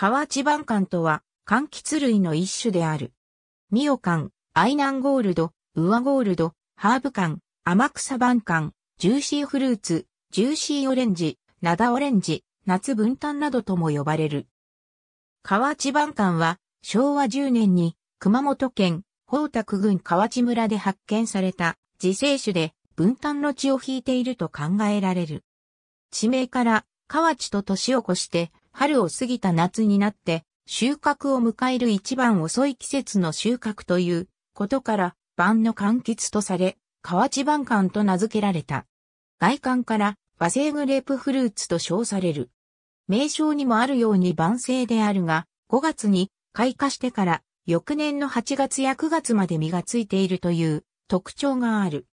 河内晩柑とは、柑橘類の一種である。ミオ柑、アイナンゴールド、ウアゴールド、ハーブ柑、天草晩柑、ジューシーフルーツ、ジューシーオレンジ、ナダオレンジ、夏分担などとも呼ばれる。河内晩柑は、昭和10年に、熊本県、宝卓郡河内村で発見された、自生種で、分担の血を引いていると考えられる。地名から、河内と年を越して、春を過ぎた夏になって収穫を迎える一番遅い季節の収穫ということから晩の柑橘とされ、河内晩柑と名付けられた。外観から和製グレープフルーツと称される。名称にもあるように晩成であるが、5月に開花してから翌年の8月や9月まで実がついているという特徴がある。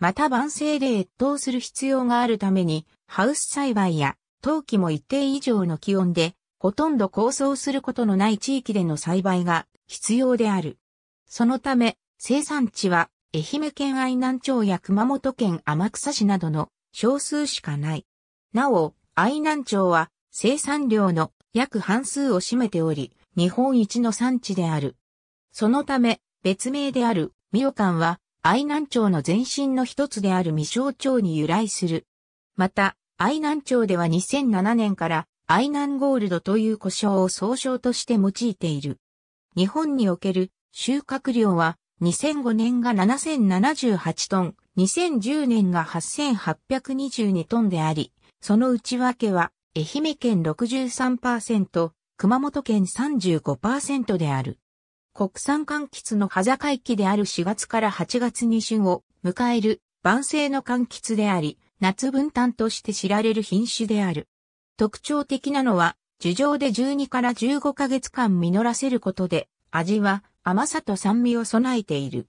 また晩成で越冬する必要があるために、ハウス栽培や冬季も一定以上の気温で、ほとんど構想することのない地域での栽培が必要である。そのため、生産地は、愛媛県愛南町や熊本県天草市などの少数しかない。なお、愛南町は生産量の約半数を占めており、日本一の産地である。そのため、別名である、ミオ館は、愛南町の前身の一つである未生町に由来する。また、愛南町では2007年から愛南ゴールドという呼称を総称として用いている。日本における収穫量は2005年が7078トン、2010年が8822トンであり、その内訳は愛媛県63%、熊本県35%である。国産柑橘の葉境期である4月から8月に旬を迎える晩成の柑橘であり、夏分担として知られる品種である。特徴的なのは、樹上で12から15ヶ月間実らせることで、味は甘さと酸味を備えている。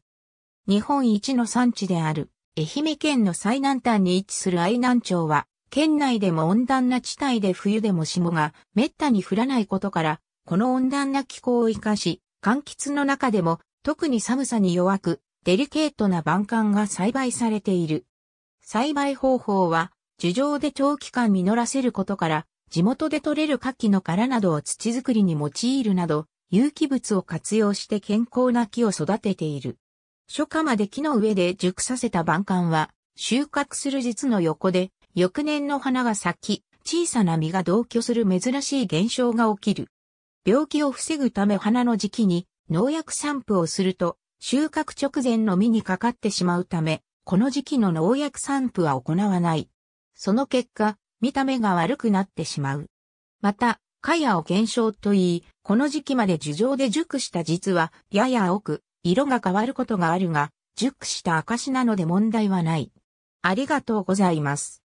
日本一の産地である、愛媛県の最南端に位置する愛南町は、県内でも温暖な地帯で冬でも霜が滅多に降らないことから、この温暖な気候を生かし、柑橘の中でも特に寒さに弱く、デリケートな晩柑が栽培されている。栽培方法は、樹上で長期間実らせることから、地元で採れる牡蠣の殻などを土作りに用いるなど、有機物を活用して健康な木を育てている。初夏まで木の上で熟させた晩柑は、収穫する実の横で、翌年の花が咲き、小さな実が同居する珍しい現象が起きる。病気を防ぐため花の時期に農薬散布をすると、収穫直前の実にかかってしまうため、この時期の農薬散布は行わない。その結果、見た目が悪くなってしまう。また、カヤを減少と言い、この時期まで樹上で熟した実は、やや多く、色が変わることがあるが、熟した証なので問題はない。ありがとうございます。